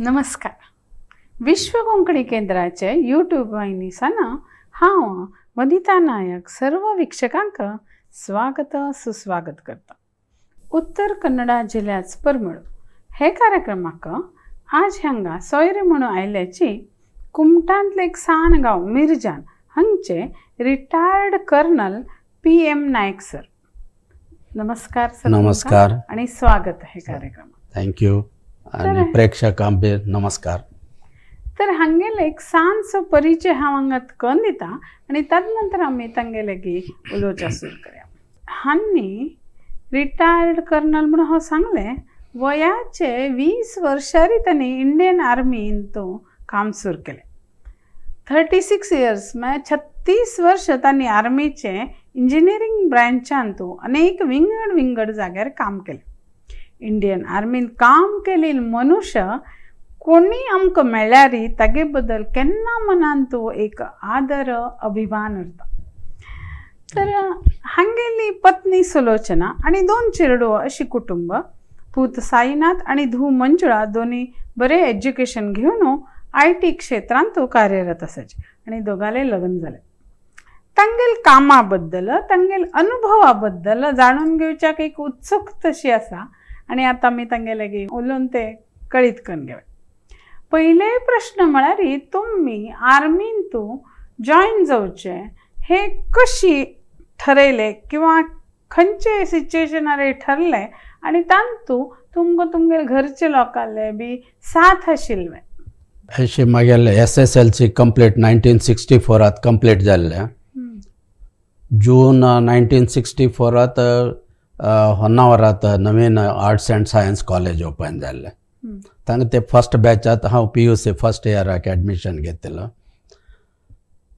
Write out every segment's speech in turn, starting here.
नमस्कार विश्व कोंकणी केंद्राचे यूट्यूब साना हांव वनिता नायक सर्व वीक्षकांक स्वागत सुस्वागत करता उत्तर कन्नडा जिल्ह्यात परमळ हे कार्यक्रमाक आज हंगा सोयरे म्हणून आयल्याची कुमटांतले एक सान गाव मिरजान हांगचे retired colonel P M Naik sir नमस्कार सर नमस्कार आणि स्वागत हे कार्यक्रम थँक्यू प्रेक्षक ಪ್ರೇಕ್ಷಕಾಂಬೆ नमस्कार तर एक सांस परिचय हांव हांगा दिता आणि तद नंतर आमी की उलोवच्या सुरू करया हांनी रिटायर्ड कर्नल म्हणून हांव हो सांगलें वयाचे वीस वर्षारी तांणी इंडियन आर्मीन तो काम सुरू केले थर्टी सिक्स इयर्स म्हळ्यार छत्तीस वर्ष त्यांनी आर्मीचे इंजिनिअरिंग ब्रँचान तूं अनेक विंगड विंगड जाग्यार काम केले इंडियन आर्मीन काम केलेली मनुष्य कोणी अमक मेळ्यारी तगे बद्दल केन्ना मनान तो एक आदर अभिमान उरता तर हांगेली पत्नी सुलोचना आणि दोन चिरडो अशी कुटुंब पूत साईनाथ आणि धू मंजुळा दोन्ही बरे एज्युकेशन घेऊन आय टी क्षेत्रांत तो कार्यरत असायचे आणि दोघाले लग्न झाले तांगेल कामा बद्दल तांगेल जाणून घेवच्याक एक उत्सुक तशी असा आणि आता मी तांगेले लगे उलोवन ते कळीत करून घेऊ पयले प्रश्न म्हळ्यार तुम्ही तुमी आर्मीन तू जॉयन जाऊचे हे कशी ठरयलें किंवा सिच्युएशन अरे ठरले आणि आनी तू तुमक तुमगे घरचे लोकांले बी साथ आशिल्लें अशी मागेले S S L C complete nineteen sixty फोरात कंप्लीट झाले जून नायन्टीन सिक्स्टी फोरात होन्नावरात नवीन arts and science college open झाले तांकां ते फस्ट बॅचात हा पी यू सी फर्स्ट इयरात ॲडमिशन घेतलं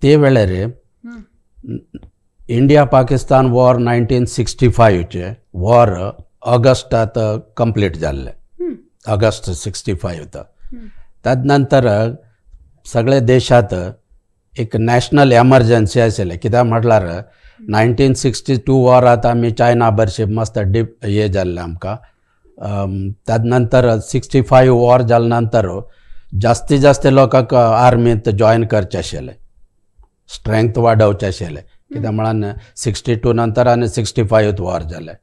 ते वेळेरे India Pakistan war nineteen sixty फायवचे वॉर ऑगस्टात कंप्लीट झाले ऑगस्ट सिक्स्टी फायव त्यानंतर नंतर सगळे देशात एक नॅशनल एमर्जन्सी असेल कित्याक म्हटलं नाइनटीन सिक्स्टी टू वॉरांत आमी चायना भरशी मस्त डीप हे जाल्लें आमकां त्यानंतर नंतर सिक्स्टी फायव वॉर झाल्यानंतर नंतर जास्ती जास्त लोकांक आर्मींत जॉयन करचें आशिल्लें स्ट्रेंथ वाडोवचें आशिल्लें कित्याक म्हणून सिक्स्टी टू नंतर आनी सिक्स्टी फायव वॉर जालें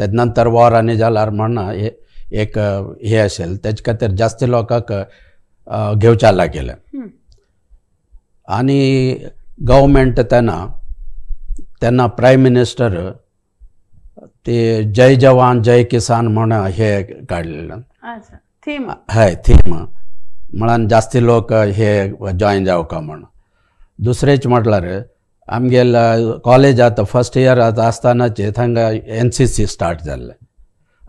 तेज नंतर वॉर आनी जाल्यार म्हण एक हे आशिल्लें तेजे खातीर जास्त लोकांक घेवच्या लागिल्लें आनी गव्हर्मेंट तेन्ना તેના પ્રાઇમ મિનિસ્ટર તે જય જવાન જય કિસાન મણા હે ગાળલા અચ્છા થીમ હે થીમ મણાન જસ્તી લોક હે જોઈન જાવ ક મણ दुसरे ચ મતલારે આમગેલા કોલેજ આતા ફર્સ્ટ યર આતા આસ્તાના ચેતાંંગા એનસીસી સ્ટાર્ટ થલ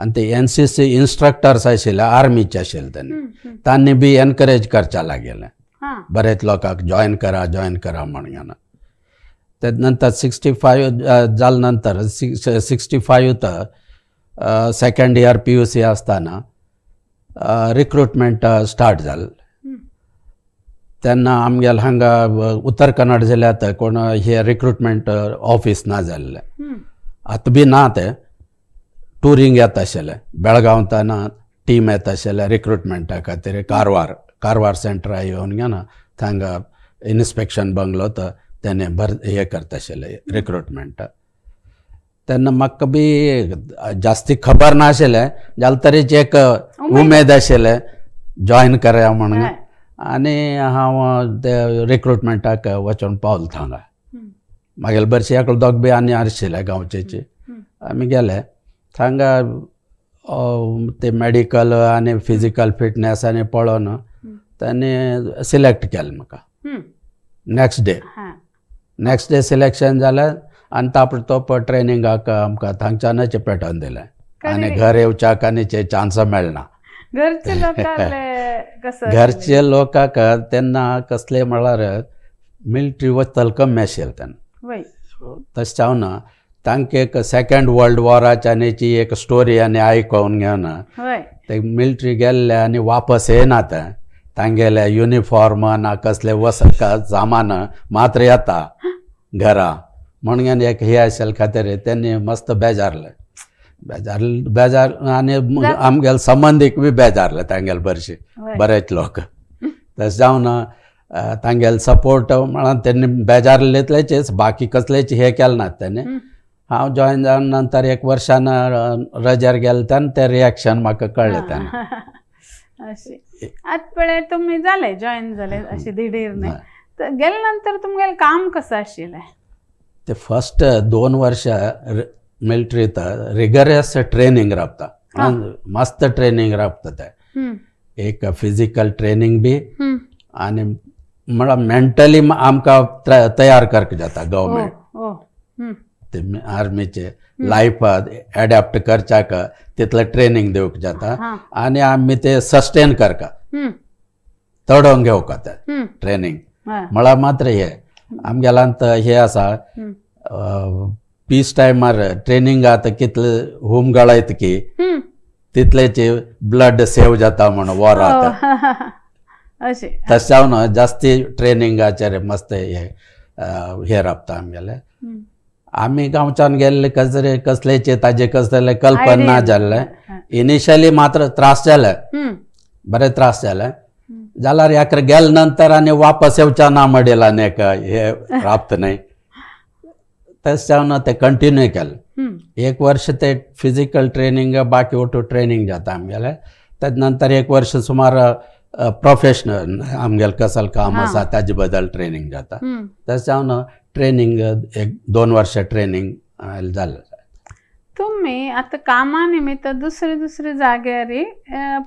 અંતે એનસીસી ઇન્સ્ટ્રક્ટરસ આ シ લા આર્મી ચ આશેલ તન તાને બી એનકરેજ કર ચા લાગલે હા બરેત લોકા જોઈન કરા જોઈન કરા મણિયા त्यानंतर सिक्स्टी फाईव्ह झाल्यानंतर सिक्स सिक्स्टी तर second year P U C असताना रिक्रुटमेंट स्टार्ट झालं तेन्ना आमगेल हांगा उत्तर कन्नड जिल्ह्यात कोण हे रिक्रुटमेंट ऑफिस ना जाल्ले आतां बी ना ते टुरींग येता आशिल्ले बेळगांवताना टीम येत आशिल्ले रिक्रुटमेंटा खातीर कारवार कारवार सेंटर येवन घेना थंगा इन्स्पेक्शन बंगलो तर त्याने भर हे करता असेल रिक्रुटमेंट त्यांना म्हाका बी जास्ती खबर नाशिल्लें जाल्यार तरीच एक उमेद असेल जॉईन करया म्हणून आणि हांव ते रिक्रुटमेंटाक वचून पावलं थांगा मागीर बरशी एकलो दोग बी आनी गावचे आम्ही आमी गेले थांगा ते मेडिकल आणि फिजिकल फिटनेस आणि पळोवन त्यांनी सिलेक्ट केलं म्हाका next day next day selection जालें आनी ताबडतोब ट्रेनिंगाक आमका थंयच्यानच पेटोवन दिलें आणि घर येऊच्या कानीचे चान्स मेळना घरचे लोकांक त्यांना कसले म्हळ्यार मिलिटरी हो तलकम मेळशिल्लो तेन्ना तशें हांव ना तांकां एक सेकंड वर्ल्ड वॉराच्यानीची एक स्टोरी आनी आयकोन घेवना ते मिलिटरी गेल्ले आणि वापस येना तें तांगेले युनिफॉर्म ना कसले वसका जामान मात्र येता घरा म्हणून एक हे आशिल्ले खातीर त्यांनी मस्त बेजारले बेजार बेजार आणि आमगेल संबंधीक बी बेजारले तांगेल बरेचशे बरेच लोक तशें जाऊन तांगेल सपोर्ट म्हणून त्यांनी बेजारलेतलेचेच बाकी कसलेच हे केलं ना त्याने हा जॉईन जावन नंतर एक वर्सान रजेर गेलं तेन्ना ते रिएक्शन म्हाका कळलें अशी पळे तुम्ही झाले जॉईन झाले अशी दिडीर नाही तर गेल्यानंतर तुमगेले काम कसं असेल ते फर्स्ट दोन वर्ष मिलिटरीत रिगरस ट्रेनिंग राबता मस्त ट्रेनिंग राबता ते एक फिजिकल ट्रेनिंग बी आणि म्हणा मेंटली आमकां तयार करक जाता गव्हर्मेंट हो, हो. ते आर्मीचे लाईफ अडॅप्ट करचा का तिथलं ट्रेनिंग देऊक जाता आणि आम्ही ते सस्टेन करका तडवून घेऊ का ट्रेनिंग म्हळ्यार मात्र हे आमगेलांत हे असा पीस टायमार ट्रेनिंग आता कितले होम गळायत की तितलेचे ब्लड सेव जाता म्हणून वरात आता हो. जावन जास्ती रे मस्त हे हे राबता आमगेले आम्ही गांवच्यान गेल्ले कचरे कसलेचे ताजे कसले कल्पना झाले इनिशियली मात्र त्रास झाले बरे त्रास झाले जाल्यार याकर गेल नंतर आणि वापस येवच्या ना मडेला आनी हे प्राप्त नाही तसं ते कंटिन्यू केलं एक वर्ष ते फिजिकल ट्रेनिंग बाकी ओटो ट्रेनिंग जाता आमगेले तेज नंतर एक वर्ष सुमार प्रोफेशनल आमगेले कसल काम असा त्याच्या बद्दल ट्रेनिंग जाता तस जाऊन ट्रेनिंग एक दोन वर्ष ट्रेनिंग झालं तुम्ही आता कामानिमित्त दुसरे दुसरे जाग्यारी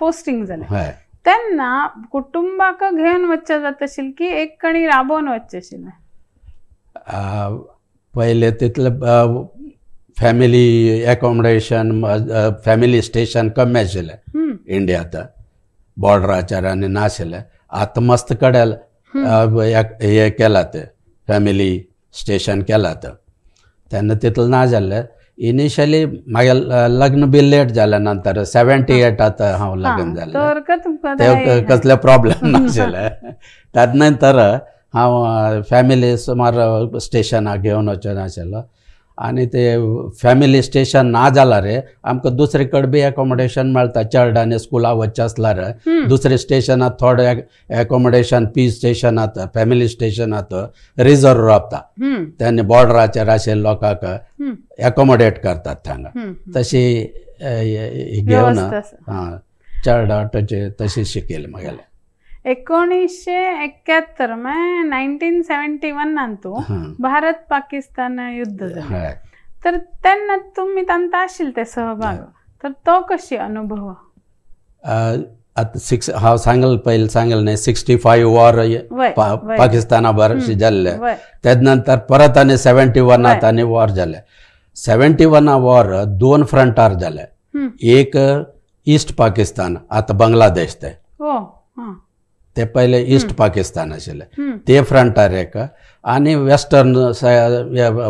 पोस्टिंग झाले त्यांना कुटुंबाक घेऊन वच्चा जात असेल की एक कणी राबवून वच्चे पहिले तिथलं फॅमिली अकोमोडेशन फॅमिली स्टेशन कमी आशिले इंडियात बॉर्डराचेर आणि नाशिल्ले आता मस्त कडेल हे केला ते फॅमिली स्टेशन केलां आतां तेन्ना तितलो ना जाल्लें इनिशियली म्हागे लग्न बी लेट जालें नंतर सेवेंटी एट आतां हांव लग्न जालें ते कसले प्रॉब्लेम नाशिल्ले ताजे नंतर हांव फॅमिली सुमार स्टेशनाक घेवन वचनाशिल्लो आणि ते फॅमिली स्टेशन ना जाला रे आमकां दुसरे बी अकोमोडेशन मेळटा चर्ड आनी स्कुला असला रे दुसरे स्टेशनात थोडे अकोमोडेशन पी स्टेशनात फॅमिली स्टेशनात रिजर्व रावता त्यांनी बॉर्डराचेर आशिल्ल्या लोकांक अकोमोडेट करतात थांगा तशी घेवन चर्ड ऑटोचे तशी शिकेल म्हगेलें एकोणीसशे एक्क्याहत्तर मग नाईन्टीन सेवन्टी वन नंतू भारत पाकिस्तान युद्ध तर त्यांना तुम्ही त्यांना आशिल ते सहभाग तर तो कशी अनुभव आतां सिक्स हांव सांगल पहिले सांगल नाही सिक्स्टी फाईव्ह वॉर पाकिस्ताना बारशी झाले तेज नंतर परत आणि सेवेंटी वनांत आणि वॉर झाले सेवेंटी वन वॉर दोन फ्रंटार जाले एक ईस्ट पाकिस्तान आता बांगलादेश ते ते पहिले ईस्ट पाकिस्तान आशिले ते फ्रंटार एक आनी वेस्टर्न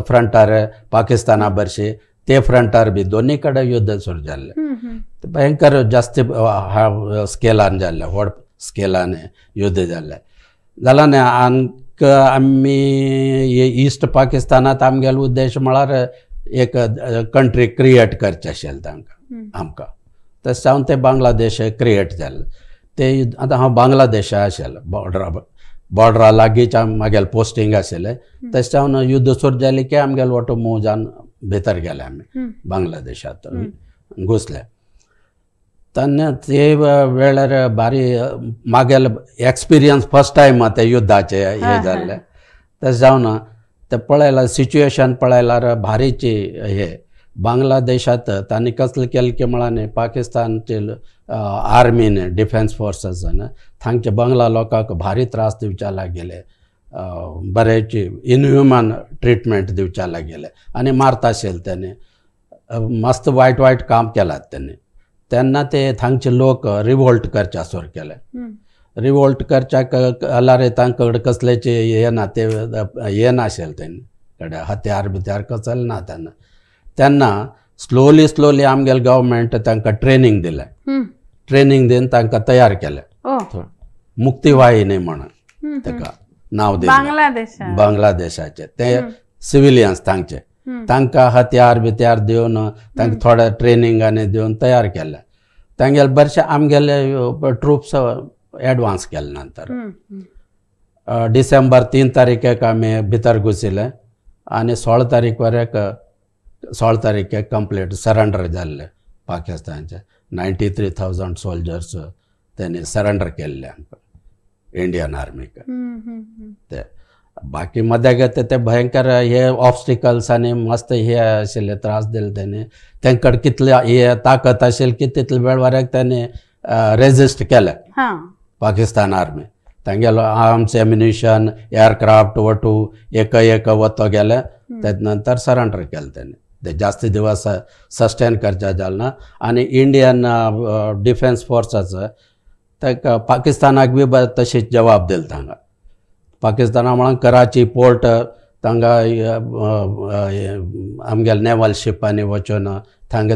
फ्रंटार पाकिस्ताना बरशी ते फ्रंटार बी दोनी कडेन युद्ध सुरू जाल्ले भयंकर जास्त स्केलान जाल्ले व्हड स्केलान युद्ध जाल्ले जाला न्ही आमकां आमी ईस्ट पाकिस्तानात आमगेलो उद्देश म्हळ्यार एक कंट्री क्रिएट करचे आशिल्लें तांकां आमकां तशें ते बांगलादेश क्रिएट झाले ते आतां हांव बांगलादेशा आशिल्लो बॉर्डरा बॉर्डरा लागींच्या म्हागेलें पोस्टींग आशिल्लें तेश लागून युद्ध सुरू जालें की आमगेलो ऑटो मूव जावन भितर गेले आमी बांगलादेशांत घुसले तेन्ना ते वेळार बारी म्हागेलो एक्सपिरियन्स फर्स्ट टायम ते युद्धाचे हे झाले तशें जावन ते पळयला सिच्युएशन पळयल्यार भारीची हे बांगलादेशात तांणी कसल केलं की म्हळ्यार पाकिस्तानचे आर्मीन डिफेन्स फोर्ससान थांगचे बंगला लोकांक भारी त्रास दिवच्या लागेले बरेची इनह्युमन ट्रिटमेंट दिवच्या लागेले आनी शेल त्याने मस्त वायट वायट काम केलात तेणी त्यांना ते थांगचे लोक रिवोल्ट करच्या सोर केले रिवोल्ट करच्या अलारे तांकडे कसलेचे हे ना ते हे नाशेल तेणे हत्यार बित्यार कसल ना तेन्ना तेन्ना स्लोली स्लोली आमगेल गव्हर्मेंट तांकां ट्रेनिंग दिलें ट्रेनिंग दिवन तांकां तयार केले मुक्ती वाहिनी म्हणून ताका नाव दिलें बांगलादेशाचे ते सिविलियन्स तांचे तांकां हत्यार बित्यार दिवन तांकां थोडे ट्रेनिंगांनी दिवन तयार केले तांगेले बरेचशे आमगेले ट्रुप्स ऍडव्हान्स केले नंतर डिसेंबर तीन तारखेक आमी भितर घुसिले आनी सोळा तारीख वरेक सोळा तारखेक कंप्लीट सरेंडर झाले पाकिस्तानचे नायन्टी थ्री थाउजंड सोल्जर्स त्यांनी सरेंडर केले इंडियन आर्मीक ते बाकी मध्ये ते ते भयंकर हे ऑब्स्टिकल्स आणि मस्त हे आशिल्ले त्रास दिले त्यांनी त्यांकडे कितले हे ताकत असेल की तितले वेळाराक त्यांनी रेजिस्ट केले पाकिस्तान आर्मी तांगेलो आर्म्स एम्युनिशन एअरक्राफ्ट वटू एक एक वतो गेले त्याच नंतर सरेंडर केले त्यांनी जास्त दिवस सस्टेन करच्या जालना आणि इंडियन डिफेन्स फोर्साचं ताका पाकिस्तानाक बी तशी जवाब दिला तांगा पाकिस्ताना म्हणून कराची पोर्ट तांकां आमगे नेवल शिपांनी वचून थांग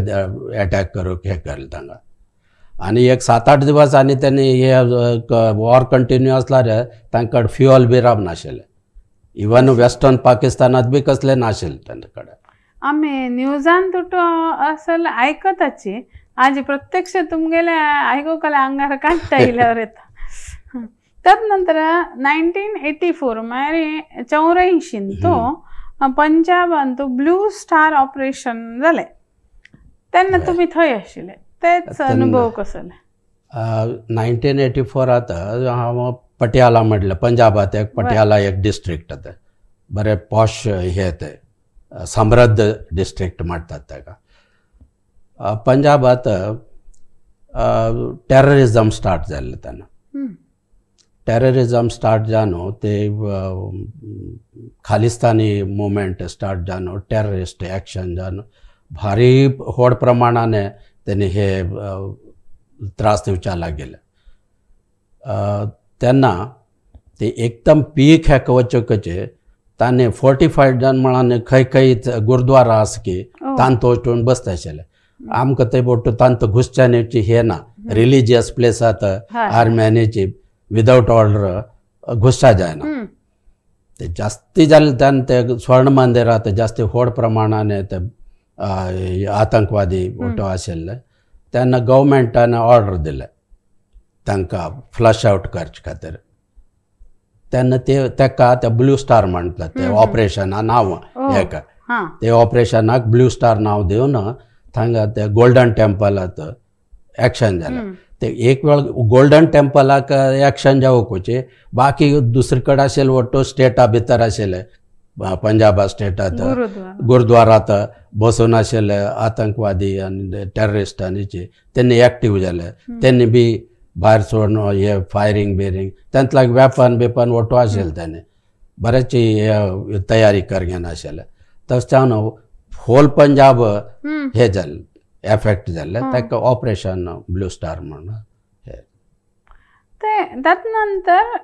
अटॅक करूंक हें कर तांकां आणि एक सात आठ दिवस आणि त्यांनी हे वॉर कंटिन्यू रे त्यांकडे फ्युअल बी राब नाशिल्लें इवन वेस्टर्न पाकिस्तानात बी कसले नाशिल्लें तेंचे आम्ही न्यूजान तुट असल ऐकत आहे आज प्रत्यक्ष तुमगेले गेल्या ऐकू अंगार काढता येईलवर येत त्यात नंतर नाईन्टीन एटी फोर मारे चौऱ्याऐंशी तो पंजाब तो ब्लू स्टार ऑपरेशन झाले त्यांना तुम्ही थंय आशिले तेच अनुभव कसं नाईन्टीन एटी फोर आता हा पटियाला म्हटलं पंजाबात एक पटियाला एक डिस्ट्रिक्ट बरे पॉश हे ते डिस्ट्रिक्ट डिस्ट्रिक्ट ಮಾಡ್ತದ್ದಾಗ पंजाबात पंजाबात स्टार्ट झाले त्यांना टेररिझम स्टार्ट जानो ते खालिस्तानी मुवमेंट स्टार्ट जानो टेररिस्ट एक्शन जानो भारी होड प्रमाणाने त्यांनी हे त्रास दिवच्याला गेले त्यांना ते एकदम पीक ह्या चे फोर्टी फाय जन जे खै खै गुरुद्वारा असं तांतूटून बसते आमक ते बोट तांत घुसच्या हे ना रिलीजियस प्लेस आत आर्मॅनिची विदाऊट ऑर्डर घुसा ते जास्ती स्वर्ण मंदिरात जास्ती होड प्रमाणाने ते आतंकवादी बोट आशिल्ले त्यांना गवमेंटानं ऑर्डर दिले फ्लश आउट खातीर त्यांना ते तेका त्या ब्ल्यू स्टार म्हणतात ते ऑपरेशना नांव हेका ते ऑपरेशनाक ब्ल्यू स्टार नाव देऊन थांगा ते गोल्डन टेम्पलात एक्शन झालं ते एक वेळ गोल्डन टेम्पलाक एक्शन कोचे बाकी दुसरीकडे असेल स्टेटा भितर आशिल्ले पंजाबा स्टेटात गुरुद्वारात बसून आशिल्ले आतंकवादी आणि टेररिस्ट आणि त्यांनी ऍक्टिव्ह झाले त्यांनी बी भायर सोडणं हे फायरिंग बिरिंग त्यांतला लागून वेपन बिपन ओटो आशिल्ले ताणें बरेचशी तयारी कर असेल तशें होल पंजाब हे झालं एफेक्ट झाले त्या ऑपरेशन ब्लू स्टार म्हणून ते त्यात नंतर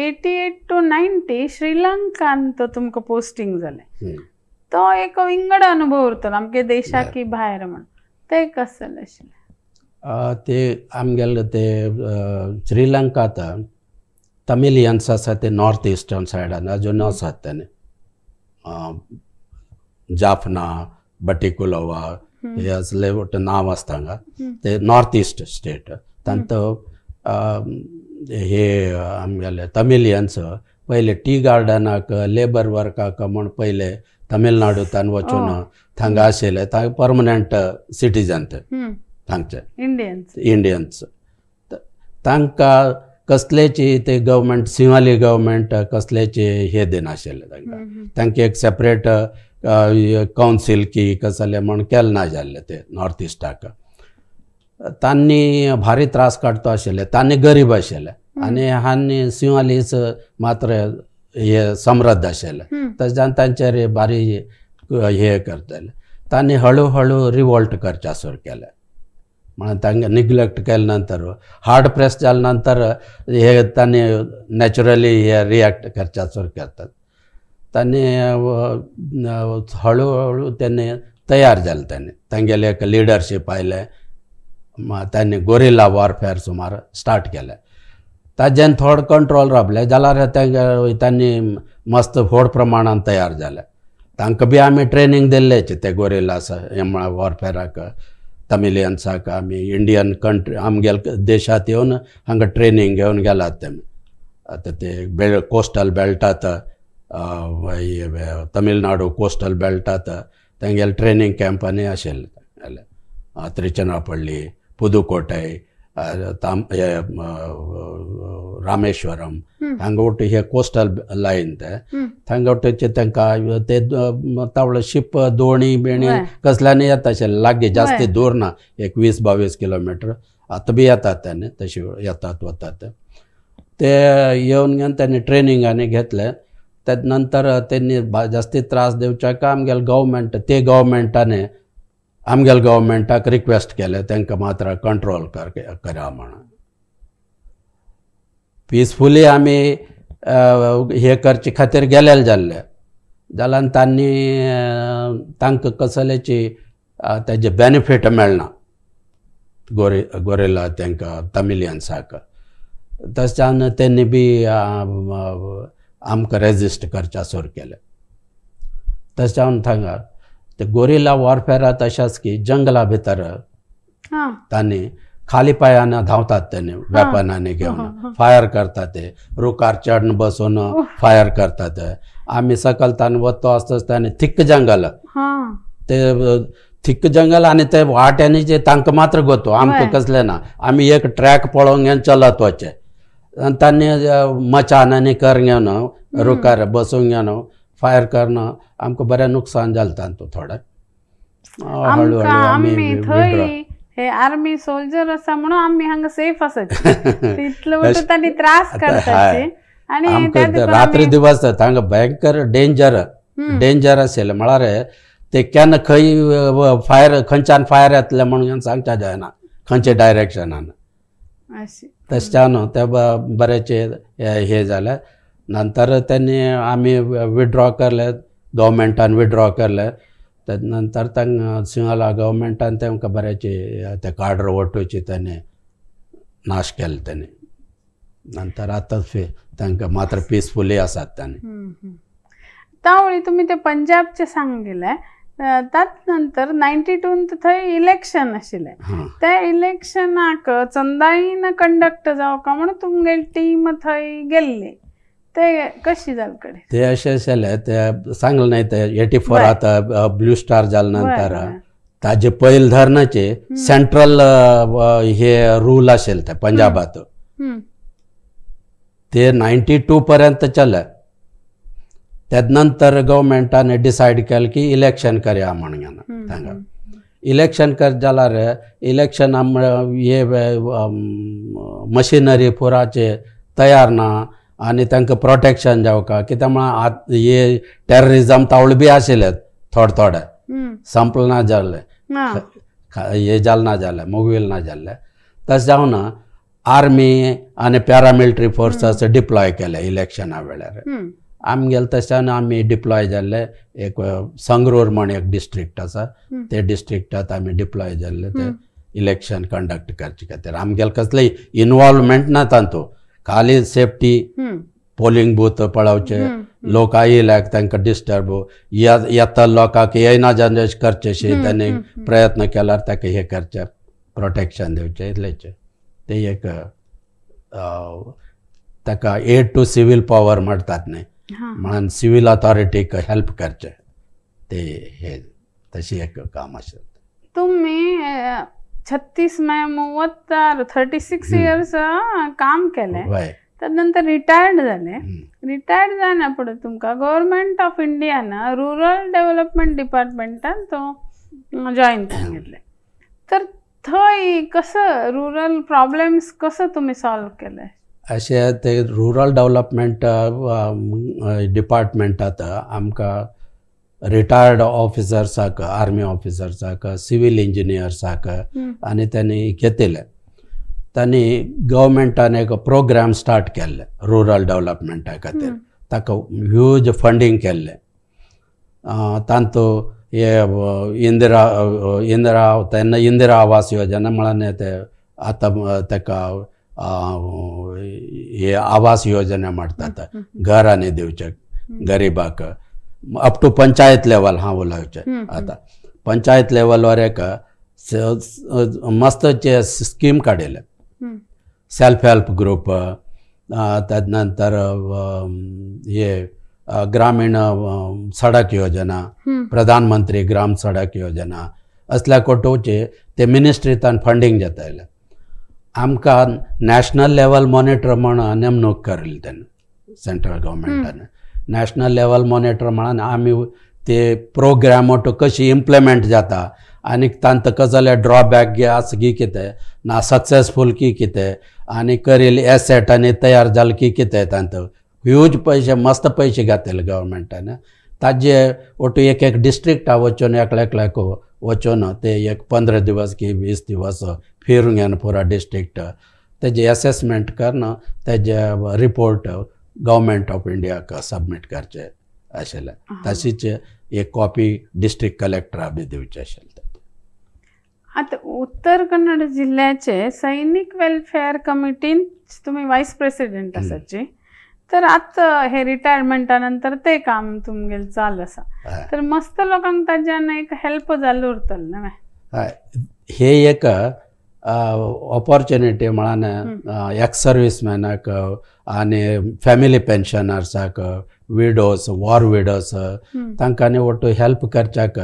एटी एट टू नाईन्टी श्रीलंकान तो तुमकां पोस्टिंग झाले तो एक विंगड अनुभव उरतलो आमगे देशाकी भायर म्हणून ते कसं ते आमगेले ते श्रीलंका तमिलियन्स आसा ते नॉर्थ इस्टर्न सायडान अजून आसात तेणे जाफना बटिकुलोवा हे असले नाव आसता हांगा ते नॉर्थ इस्ट स्टेट तांत हे आमगेले तमिलियन्स पयले टी गार्डनाक लेबर वर्काक म्हण पयले तमिळनाडूतान वचून थंगा आशिल्ले पर्मनंट सिटीजन ते तांचे इंडियन्स इंडियन्स तांकां कसलेची ते गव्हर्मेंट सिंहाली गव्हर्मेंट कसलेचे हे दिनाशिल्ले तांकां तांकां एक सेपरेट कावन्सील की कसले म्हण केलें जाल्ले ते नॉर्थ इस्टाक तांणी भारी त्रास काडतो आशिल्ले तांणी गरीब आशिल्ले आनी हांनी सिंहालीच मात्र हे समृद्ध आशिल्ले तशें तांचेर भारी हे करतले तांणी हळू हळू रिवॉल्ट करचे सुरू केले म्हणून तांकां निग्लेक्ट केल्यानंतर नंतर हार्ड प्रेस जाले नंतर हे तांणी नॅचरली हे रिॲक्ट करच्या सुरू करतात तांणी हळूहळू त्यांनी तयार झालं तांणी तांगेले एक लिडरशीप आयले त्यांनी गोरिला वॉरफेअर सुमार स्टार्ट केले ताज्यान थोडं कंट्रोल राबले जाल्यार त्यांनी मस्त व्हड प्रमाणान तयार झाले तांकां बी आमी ट्रेनींग दिल्लेचे ते गोरिलास वॉरफेराक ತಮಿಲಿಯನ್ ಸಾಕ ಆಮಿ ಇಂಡಿಯನ್ ಕಂಟ್ರಿ ಆಮ್ಗೆಲ್ಲ ದೇಶ ಆತೇವನು ಹಂಗೆ ಟ್ರೈನಿಂಗ್ ಅವನಿಗೆಲ್ಲ ಆತೇಮಿ ಆತತೆ ಬೆಳ್ ಕೋಸ್ಟಲ್ ಬೆಲ್ಟ್ ಆತ ತಮಿಳ್ನಾಡು ಕೋಸ್ಟಲ್ ಬೆಲ್ಟ್ ಆತ ತಂಗೆಲ್ಲ ಟ್ರೈನಿಂಗ್ ಕ್ಯಾಂಪನೇ ಅಶೆಲ್ಲ ಅಲ್ಲ ತ್ರಿಚನಾಪಳ್ಳಿ ಪುದುಕೋಟೆ रामेश्वरम ಹಂಗವಟ್ಟು हे कोस्टल लाईन ते थंगवटचे तांकां ते तावडे शिप दोणी बिणी कसल्यानी येता अशें जास्ती दूर ना एक वीस बावीस किलोमिटर आता बी येतात त्याने तशी येतात वतात ते येवन घेवन त्यांनी ट्रेनिंग आनी घेतलें त्यानंतर त्यांनी जास्ती त्रास दिवच्या काम आमगेले गव्हर्मेंट ते गव्हर्मेंटाने आमगेल गव्हर्मेंटाक रिक्वेस्ट केले तांकां मात्र कंट्रोल कर करा म्हणून पिसफुली आमी हे करचे खातीर गेलेले जाल्ले जाल्यार तांणी तांकां कसलेची तेजे बेनिफीट मेळना गोरे गोरेला तांकां तमिलियन्साक तशान तेणी बी आमकां रेजिस्ट करच्या सुरू केलें तशें जावन ते गोरिला वॉरफेरात अशाच की जंगला भीतर त्यांनी खाली पायानं धावतात त्याने व्यापानाने हो, घेऊन फायर हो, हो. करतात ते रुकार चढण बसून फायर करतात आम्ही सकलताना वतो असतोच त्याने थिक्क जंगल ते थिक्क जंगल आणि ते वाट्याने जे तांक मात्र गोतो आमकां कसले ना आम्ही एक ट्रॅक पळवून घेऊन चलत त्यांनी मचानाने कर घेऊन रुकार बसून घेऊन फायर करना आमकां बऱ्या नुकसान जालें तांतू थोडे हळू आमी हे आर्मी सोल्जर असा म्हणून आम्ही हांगा सेफ असत इतलो म्हणटा तांणी त्रास करतात आणि रात्री दिवस हांगा भयंकर डेंजर डेंजर आशिल्लें म्हळ्यार ते केन्ना खंय फायर खंयच्यान फायर येतले म्हणून सांगच्या जायना खंयच्या डायरेक्शनान तशें ते बरेचे हे जाल्या नंतर त्यांनी आम्ही विड्रॉ केले गव्हर्मेंटान विड्रॉ केले नंतर तांकां सिंगाला गव्हर्मेंटान तेमकां बऱ्याचे ते कार्डर वटोवची नाश केले त्याने नंतर आता तांकां मात्र पिसफुली आसात त्यांनी त्यावेळी तुम्ही ते पंजाबचे सांगिल्ले त्याच नंतर नायन्टी टून थंय इलेक्शन आशिले त्या इलेक्शनाक चंदाईन कंडक्ट का म्हणून तुमगेली टीम थंय गेल्ली ते कशी जालकडे ते असे आशिल्ले ते सांगलं नाही ते एटी फोर आता ब्लू स्टार जाल नंतर ताजे पहिल धरणाचे सेंट्रल हे रूल असेल ते पंजाबात ते नाईन्टी टू पर्यंत चल त्यानंतर नंतर डिसाईड डिसायड केलं की इलेक्शन करूया म्हणून इलेक्शन कर रे इलेक्शन हे मशिनरी पुराचे तयार ना आणि तांकां प्रोटेक्शन जावका कित्याक म्हळ्यार आत हे तावळ बी आशिले थोडे थोडे संपल ना झाले हे जाल ना झाले मोगवेल ना झाले तशें जाऊन आर्मी आणि पॅरामिलिटरी फोर्सेस डिप्लॉय केले इलेक्शना वेळार आमगेले तशें आम्ही डिप्लॉय झाले एक संगरूर म्हण एक डिस्ट्रिक्ट असा ते डिस्ट्रिक्टात आम्ही डिप्लॉय झाले ते इलेक्शन कंडक्ट करचे खातीर आमगेले कसले इनवॉल्वमेंट ना तातू खाली सेफ्टी पोलिंग बूथ पळावचे लोक डिस्टर्ब आल्या हो. करचे येता त्यांनी प्रयत्न केल्या हे करचे प्रोटेक्शन देऊचे लेचे ते एक त्या टू सिव्हिल पॉवर म्हणतात मारतात म्हणून सिव्हिल अथॉरिटीक हेल्प करचे ते हे तशी एक काम असं छत्तीस मे मूवत्तर थर्टी सिक्स इयर्स काम केलें त्यानंतर रिटायर्ड झाले रिटायर्ड जायना पुढे तुमकां गव्हर्नमेंट ऑफ ना रुरल डेव्हलपमेंट डिपार्टमेंटान तो जॉईन करून तर थंय कसं रुरल प्रॉब्लेम्स कसं तुम्ही सॉल्व केले असे ते रुरल डेव्हलपमेंट डिपार्टमेंटात आमकां रिटायर्ड ऑफिसर सारखं आर्मी ऑफिसर सारखं सिव्हिल इंजिनियर सारखं आनी त्यांनी घेतिल्लें त्यांनी गव्हर्मेंटान एक प्रोग्राम स्टार्ट केल्ले रुरल डेव्हलपमेंटा खातीर ताका ह्यूज फंडींग केल्लें तातूंत हे इंदिरा इंदिरा तेन्ना इंदिरा आवास योजना म्हणून ते आतां ताका हे आवास योजना मारतात घरांनी दिवचे गरिबाक अप टू पंचायत लेवल हा उलोवचे आता पंचायत लेवलवर एक मस्त जे स्कीम काडिल्ले सेल्फ हेल्प ग्रुप त्यानंतर नंतर हे ग्रामीण सडक योजना प्रधानमंत्री ग्राम सडक योजना असल्या कोटोचे ते मिनिस्ट्रीतान फंडिंग जाताले आमकां नॅशनल लेवल मॉनिटर म्हणून नेमणूक करिल्ली त्यांनी सेंट्रल गव्हर्मेंटान नॅशनल लेवल मॉनिटर म्हणून आमी ते प्रोग्राम कशी इम्प्लिमेंट जाता आणि तांत तका जाल्यार ड्रॉबॅक घे आस की कितें ना सक्सेसफूल की कितें आणि करील एसेट आणि तयार झालं की कितें तांत ह्यूज पैसे मस्त पैसे घातले गव्हर्मेंटान ताजे वटू एक एक डिस्ट्रिक्टा वचून एकल्या एकल्याक वचून ते एक पंधरा दिवस की वीस दिवस फिरून येन पुरा डिस्ट्रिक्ट त्याचे असेसमेंट करून तेजे रिपोर्ट गवर्नमेंट ऑफ इंडिया का सबमिट करचे आशिल्लें तशीच एक कॉपी डिस्ट्रिक्ट कलेक्टरा बी दिवची उत्तर कन्नड जिल्ह्याचे सैनिक वेलफेअर कमिटी तुम्ही व्हाईस प्रेसिडेंट आसाची तर आता हे रिटायरमेंट नंतर ते काम तुमगेल चाल आसा तर मस्त लोकांक ताच्यान एक हेल्प जालो उरतलो नव्हे हे एक एक्स एक्स सर्विसमॅनाक आणि फॅमिली पेन्शनर्साक विडोस वॉर विडोस वट हेल्प करच्याक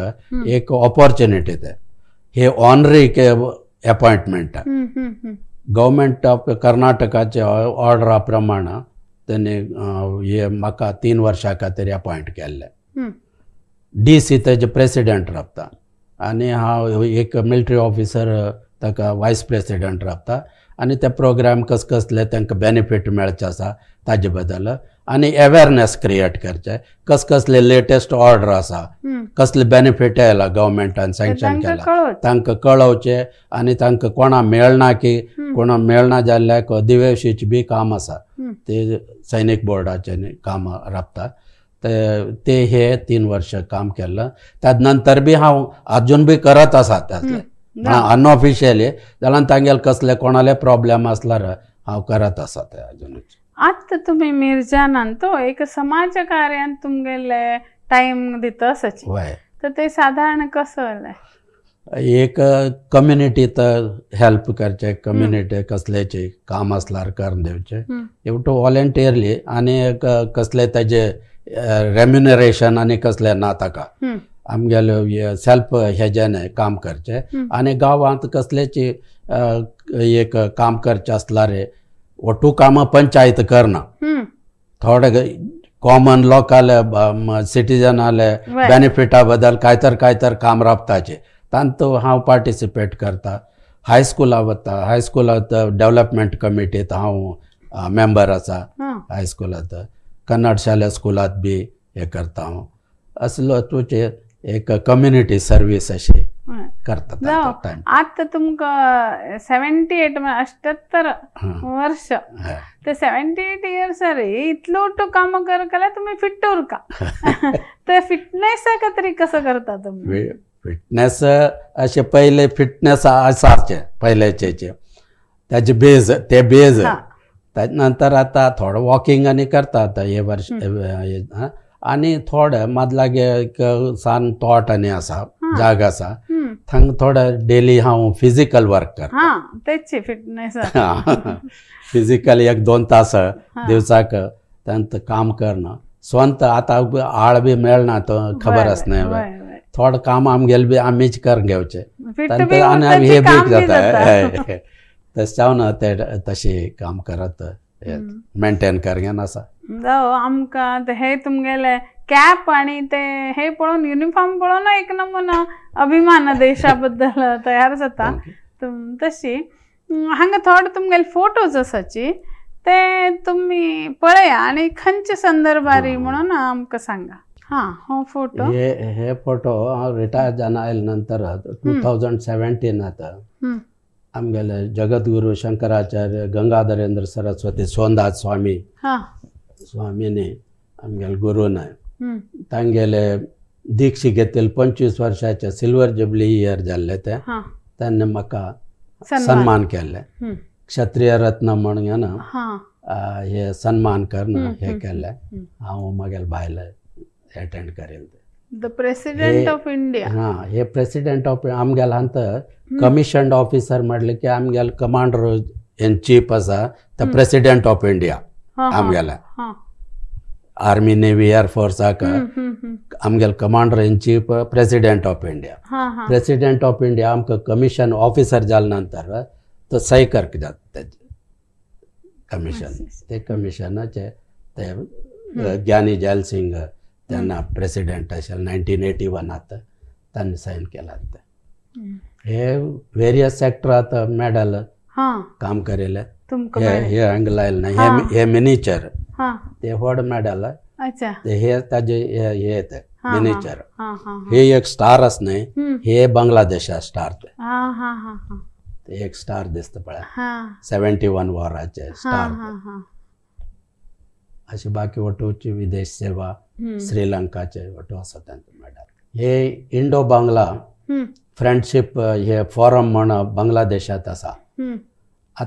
एक ऑपॉर्च्युनिटी ते हे ऑनरी अपॉइंटमेंट गवमेंट ऑफ कर्नाटकाचे ऑर्डरा प्रमाण त्यांनी म्हाका तीन वर्षां खातीर अपॉइंट केल्ले डी सी तेजे प्रेसिडेंट रावता आणि हा एक मिलिटरी ऑफिसर ताका वायस प्रेसिडेंट राबता आनी ते प्रोग्राम कस कसले तांकां बेनिफीट मेळचे आसा ताजे बद्दल आनी अवेरनेस क्रिएट करचे कस कसले लेटेस्ट ऑर्डर आसा कसले बेनिफीट आयला गव्हर्मेंटान सँक्शन केला तांकां कळवचे आनी तांकां कोणा मेळना की कोणा मेळना जाल्याक दिवेशीचे बी काम आसा ते सैनीक बोर्डाचे काम राबता ते हे तीन वर्ष काम केलं नंतर बी हांव अजून बी करत आसा त्यातले अनऑफिशियली जाल्यार तांगेल कसले कोणाले प्रॉब्लेम असला हांव करत असा अजून आता आतां तुम्ही मिरजानान तो एक समाज कार्यान तुमगेले टाइम दिता सचिन तर ते साधारण कसो एक कम्युनिटी तर हेल्प करचे कम्युनिटी कसल्याचे काम असलार करून दिवचे एवढं व्हॉलेंटियरली आणि कसले त्याचे रेम्युनरेशन आणि कसले ना ताका आमगेलो सेल्फ हेज्यान काम करचे आनी गांवांत कसलेच एक काम करचे आसला रे वटू कामां पंचायत करना थोडे कॉमन सिटीजन आले बेनिफिटा बद्दल काय तर काय तर काम राबताचे तांतू हांव पार्टिसिपेट करता हायस्कुला वता हायस्कुलांत डेव्हलपमेंट कमिटीत हांव मेंबर असा हायस्कुलात कन्नड शाल्या स्कुलांत बी हे करता हांव असलो तुचे एक कम्युनिटी सर्व्हिस अशी करतात आता तुमका सेव्हन्टी एट अष्ट्यात्तर वर्ष ते सेव्हन्टी एट अरे इतलो तो काम कर तुम्ही फिट्ट का ते का तरी कसं करता तुम्ही फिटनेस असे पहिले फिटनेस असायचे पहिल्याचे त्याचे बेज ते बेज त्याच्यानंतर आता थोडं वॉकिंग आणि करता आता हे वर्ष आनी थोडे मादलागे एक सान तोट आनी असा जाग आसा थंग थोड डेली हा फिजिकल वर्क कर फिटनेस फिजिकल एक दोन तास दिवसाक त्यांत काम करना स्वंत आता आळ बी मेळना तो खबर असं थोड़ काम गेल बी आमीच कर घेवचे तांतर हे बी जाता तशें ते तशें काम करत मेंटेन करगेन आसा जाव आमकां हे तुमगेले कॅप आणि ते हे पळोवन युनिफॉर्म पळोवन एक नमुना अभिमान देशा बद्दल तयार जाता तशी हांगा थोडे तुमगेले फोटोज आसाची ते तुम्ही पळया आणि खंयचे संदर्भारी म्हणून आमकां सांगा हां हो फोटो हे फोटो हांव रिटायर जावन नंतर टू थाउजंड सेवेंटीन ಆಮೇಲೆ शंकराचार्य गंगाधरेंद्र सरस्वती ಸರಸ್ವತಿ स्वामी स्वामीनी आमगेले ಆಮೇಲೆ नाय तांगेले दीक्षा घेतले पंचवीस वर्षाचे सिल्वर जुबली इयर जाल्ले ते त्यांनी म्हाका सन्मान केले क्षत्रिय रत्न म्हणून हे सन्मान करून हे केले हांव म्हगेले भायले एटेंड करेल ते द प्रेसिडेंट ऑफ इंडिया हा हे प्रेसिडेंट ऑफ आमगे अंत कमिशन्ड ऑफिसर म्हटले की आमगेल कमांडर इन चीफ असा द प्रेसिडेंट ऑफ इंडिया आमगेला आर्मी नेव्ही एअरफोर्साक आमगेल commander in chief president of India president of India आमकां कमिशन ऑफिसर जाले नंतर तो सही कर कमिशन ते कमिशनाचे ते ज्ञानी जयल सिंग त्यांना प्रेसिडेंट असेल नाईन्टीन एटी वनात त्यांनी साईन केला हे वेरियस सेक्टरात मेडल काम करेल हे हँग नाही हे मिनिचर ते होड मेडल हे त्याचे हे मिनिचर हे एक स्टारच नाही हे बांगलादेशा स्टार ते एक स्टार दिसत पळ सेव्हन्टी वन वॉराचे स्टार अशी बाकी वटूची विदेश सेवा श्रीलंकाचे हे इंडो बांगला फ्रेंडशिप हे फॉरम म्हण बांगलादेशात आसा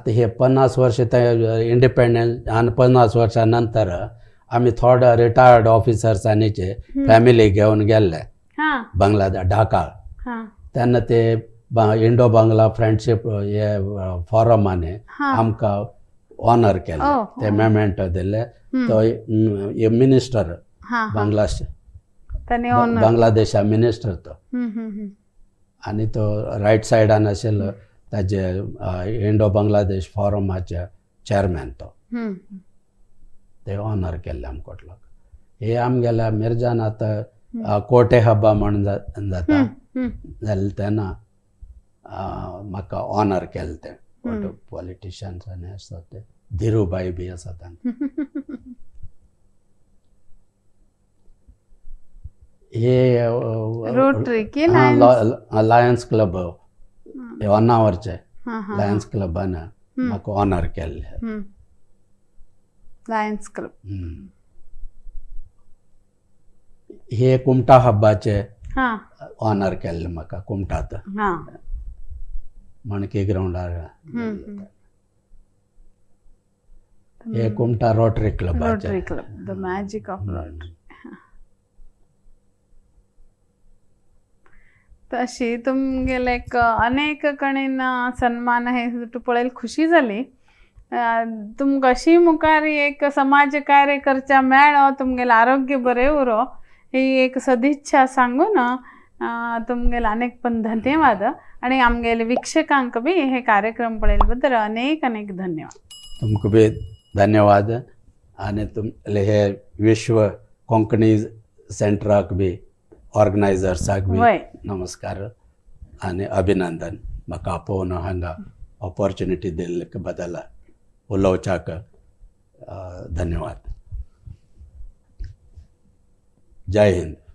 हे पन्नास वर्ष त्या इंडिपेंडंट आनी पन्नास वर्षांनंतर नंतर आमी थोडे रिटायर्ड ऑफिसर्सांनीचे फॅमिली घेऊन गेले बांगलादेश ढाका त्यांना ते इंडो बांगला फ्रेंडशिप हे फॉरमांनी आमकां ऑनर केले ते मेमेंट हो. दिले तो मिनिस्टर बांग्लादेश बांगलादेशा मिनिस्टर तो आणि तो राईट રાઇટ સાઈડ આના ताजे इंडो बांगलादेश फॉरमाचे चेअरमॅन तो ते ऑनर केल्ले आमकां कोटलोक हे आमगेल्या मिरजान आता कोटे हब्बा म्हण जाता जालें तेन्ना म्हाका ऑनर केलें तें पॉलिटिशियन्स आनी आसा ते बी आसा तांकां ये रोटरी के lions club Honnavar club lions club ಅನ್ನ ಮಾಕು ಆನರ್ ಕೆಲ್ಲ ಲಯನ್ಸ್ ಕ್ಲಬ್ हे कुमटा हब्बाचे हां ऑनर केल्ले म्हाका कुमटात हां मणके ग्राउंडार हे कुमटा रोटरी क्लबाचे rotary club the magic of rotary अशी एक अनेक अनेक सन्मान ಸನ್ಮಾನ ಹೇಳಿಬಿಟ್ಟು पळेल खुशी झाली तुम कशी मुखार एक समाज कार्यकर्त्या मेळो तुमगेलें आरोग्य बरे उरो ही एक सदिच्छा सांगून अनेक पण धन्यवाद आणि आमगेले विक्षकांक बी हे कार्यक्रम पळेल बद्दल अनेक अनेक धन्यवाद तुमकां बी धन्यवाद आनी तुमले हे विश्व कोंकणी सेंटराक बी ऑर्गनायझर्साक बी नमस्कार आणि अभिनंदन म्हाका आपोवन हांगा ऑपॉर्च्युनिटी दिल्ले बदला उलवच्याक धन्यवाद जय हिंद